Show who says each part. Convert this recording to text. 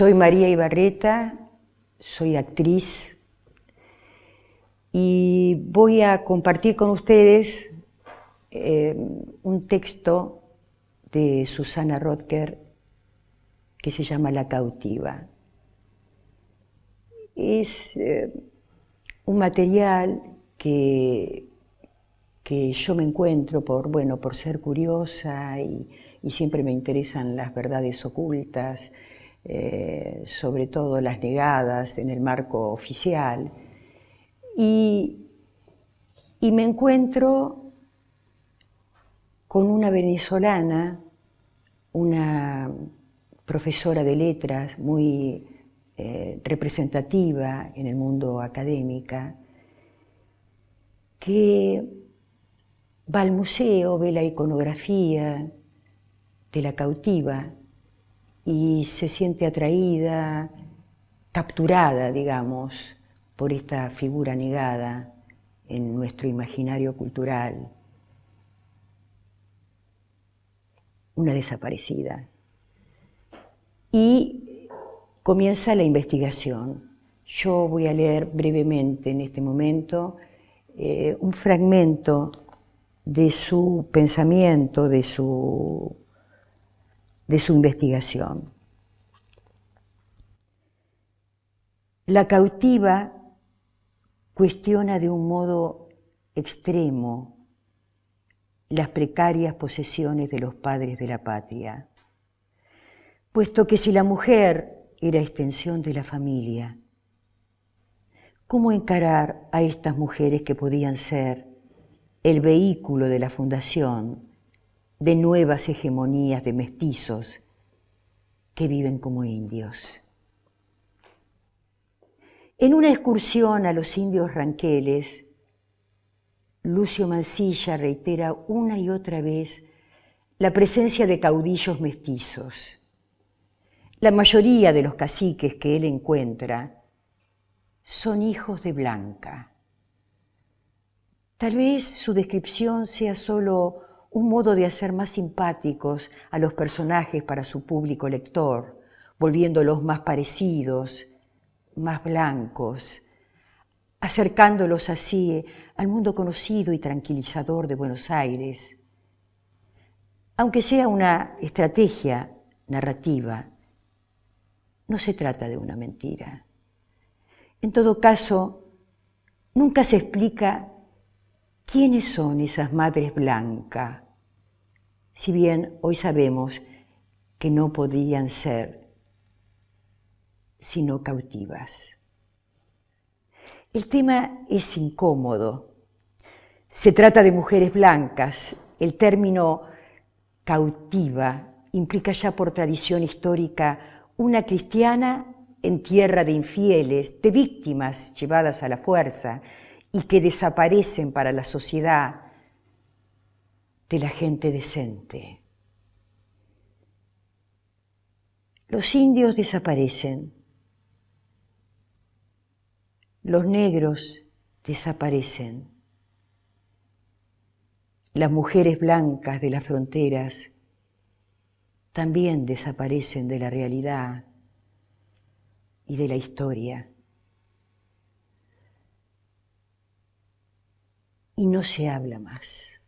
Speaker 1: Soy María Ibarreta, soy actriz y voy a compartir con ustedes eh, un texto de Susana Rotker que se llama La cautiva. Es eh, un material que, que, yo me encuentro por, bueno, por ser curiosa y siempre me interesan las verdades ocultas eh, sobre todo las negadas en el marco oficial, y, me encuentro con una venezolana, una profesora de letras muy eh, representativa en el mundo académica, que va al museo, ve la iconografía de la cautiva y se siente atraída, capturada, digamos, por esta figura negada en nuestro imaginario cultural. Una desaparecida. Y comienza la investigación. Yo voy a leer brevemente en este momento eh, un fragmento de su pensamiento, de su de su investigación. La cautiva cuestiona de un modo extremo las precarias posesiones de los padres de la patria, puesto que si la mujer era extensión de la familia, ¿cómo encarar a estas mujeres que podían ser el vehículo de la fundación de nuevas hegemonías de mestizos que viven como indios. En una excursión a los indios ranqueles, Lucio Mancilla reitera una y otra vez la presencia de caudillos mestizos. La mayoría de los caciques que él encuentra son hijos de Blanca. Tal vez su descripción sea solo un modo de hacer más simpáticos a los personajes para su público lector, volviéndolos más parecidos, más blancos, acercándolos así eh, al mundo conocido y tranquilizador de Buenos Aires. Aunque sea una estrategia narrativa, no se trata de una mentira. En todo caso, nunca se explica ¿Quiénes son esas madres blancas? Si bien hoy sabemos que no podían ser sino cautivas. El tema es incómodo. Se trata de mujeres blancas. El término cautiva implica ya por tradición histórica una cristiana en tierra de infieles, de víctimas llevadas a la fuerza, y que desaparecen para la sociedad de la gente decente. Los indios desaparecen, los negros desaparecen, las mujeres blancas de las fronteras también desaparecen de la realidad y de la historia. y no se habla más.